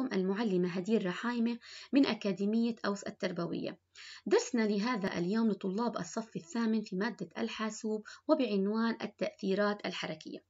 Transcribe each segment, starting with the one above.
معكم المعلمة هدير رحايمة من أكاديمية أوس التربوية درسنا لهذا اليوم لطلاب الصف الثامن في مادة الحاسوب وبعنوان التأثيرات الحركية.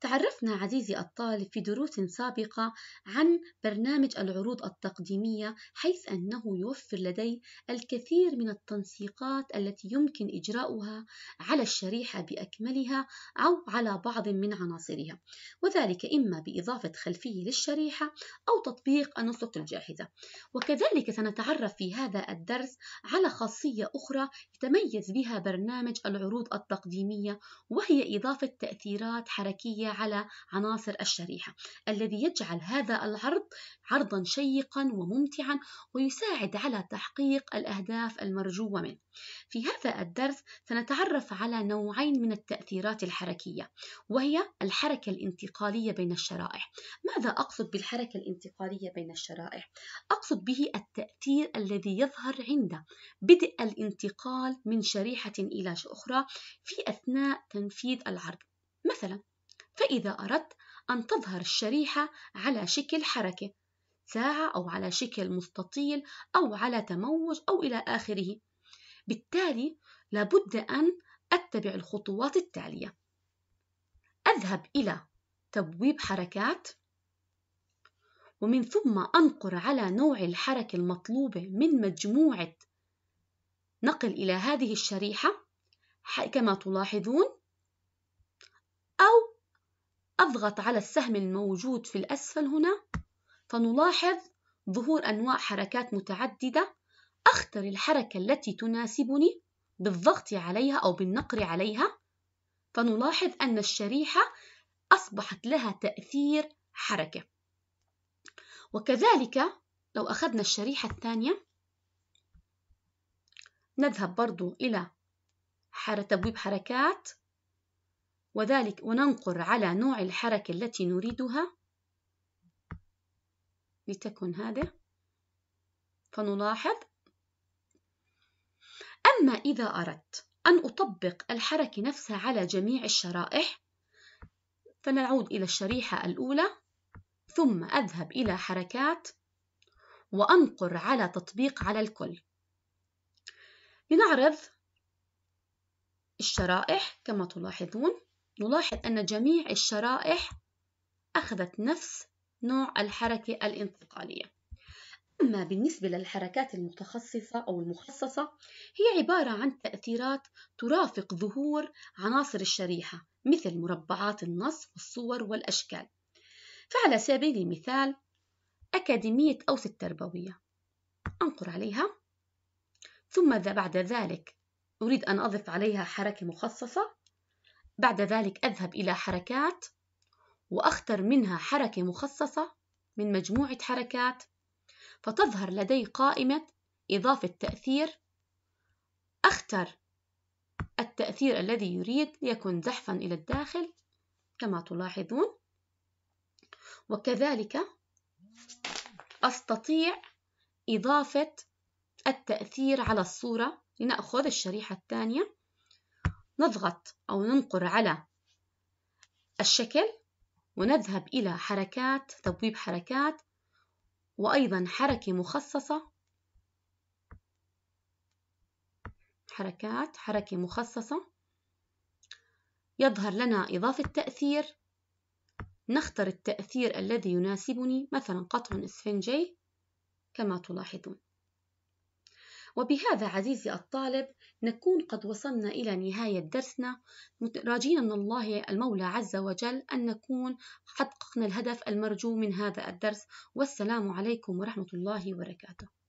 تعرفنا عزيزي الطالب في دروس سابقة عن برنامج العروض التقديمية حيث أنه يوفر لدي الكثير من التنسيقات التي يمكن إجراؤها على الشريحة بأكملها أو على بعض من عناصرها، وذلك إما بإضافة خلفية للشريحة أو تطبيق النسخ الجاهزة. وكذلك سنتعرف في هذا الدرس على خاصية أخرى يتميز بها برنامج العروض التقديمية وهي إضافة تأثيرات حركية على عناصر الشريحة الذي يجعل هذا العرض عرضا شيقا وممتعا ويساعد على تحقيق الأهداف المرجوة منه في هذا الدرس سنتعرف على نوعين من التأثيرات الحركية وهي الحركة الانتقالية بين الشرائح ماذا أقصد بالحركة الانتقالية بين الشرائح؟ أقصد به التأثير الذي يظهر عند بدء الانتقال من شريحة إلى أخرى في أثناء تنفيذ العرض مثلا فإذا أردت أن تظهر الشريحة على شكل حركة ساعة أو على شكل مستطيل أو على تموج أو إلى آخره بالتالي لابد أن أتبع الخطوات التالية أذهب إلى تبويب حركات ومن ثم أنقر على نوع الحركة المطلوبة من مجموعة نقل إلى هذه الشريحة كما تلاحظون أو أضغط على السهم الموجود في الأسفل هنا فنلاحظ ظهور أنواع حركات متعددة أختر الحركة التي تناسبني بالضغط عليها أو بالنقر عليها فنلاحظ أن الشريحة أصبحت لها تأثير حركة وكذلك لو أخذنا الشريحة الثانية نذهب برضو إلى تبويب حركات وذلك وننقر على نوع الحركة التي نريدها لتكن هذا فنلاحظ أما إذا أردت أن أطبق الحركة نفسها على جميع الشرائح فنعود إلى الشريحة الأولى ثم أذهب إلى حركات وأنقر على تطبيق على الكل لنعرض الشرائح كما تلاحظون نلاحظ أن جميع الشرائح أخذت نفس نوع الحركة الانتقالية أما بالنسبة للحركات المتخصصة أو المخصصة هي عبارة عن تأثيرات ترافق ظهور عناصر الشريحة مثل مربعات النص والصور والأشكال فعلى سبيل المثال أكاديمية أوس التربوية أنقر عليها ثم بعد ذلك أريد أن أضف عليها حركة مخصصة بعد ذلك أذهب إلى حركات وأختر منها حركة مخصصة من مجموعة حركات فتظهر لدي قائمة إضافة تأثير أختر التأثير الذي يريد ليكن زحفا إلى الداخل كما تلاحظون وكذلك أستطيع إضافة التأثير على الصورة لنأخذ الشريحة الثانية نضغط أو ننقر على الشكل ونذهب إلى حركات تبويب حركات وأيضا حركة مخصصة حركات حركة مخصصة يظهر لنا إضافة تأثير نختار التأثير الذي يناسبني مثلا قطع إسفنجي كما تلاحظون وبهذا عزيزي الطالب نكون قد وصلنا إلى نهاية درسنا راجين من الله المولى عز وجل أن نكون حققنا الهدف المرجو من هذا الدرس والسلام عليكم ورحمة الله وبركاته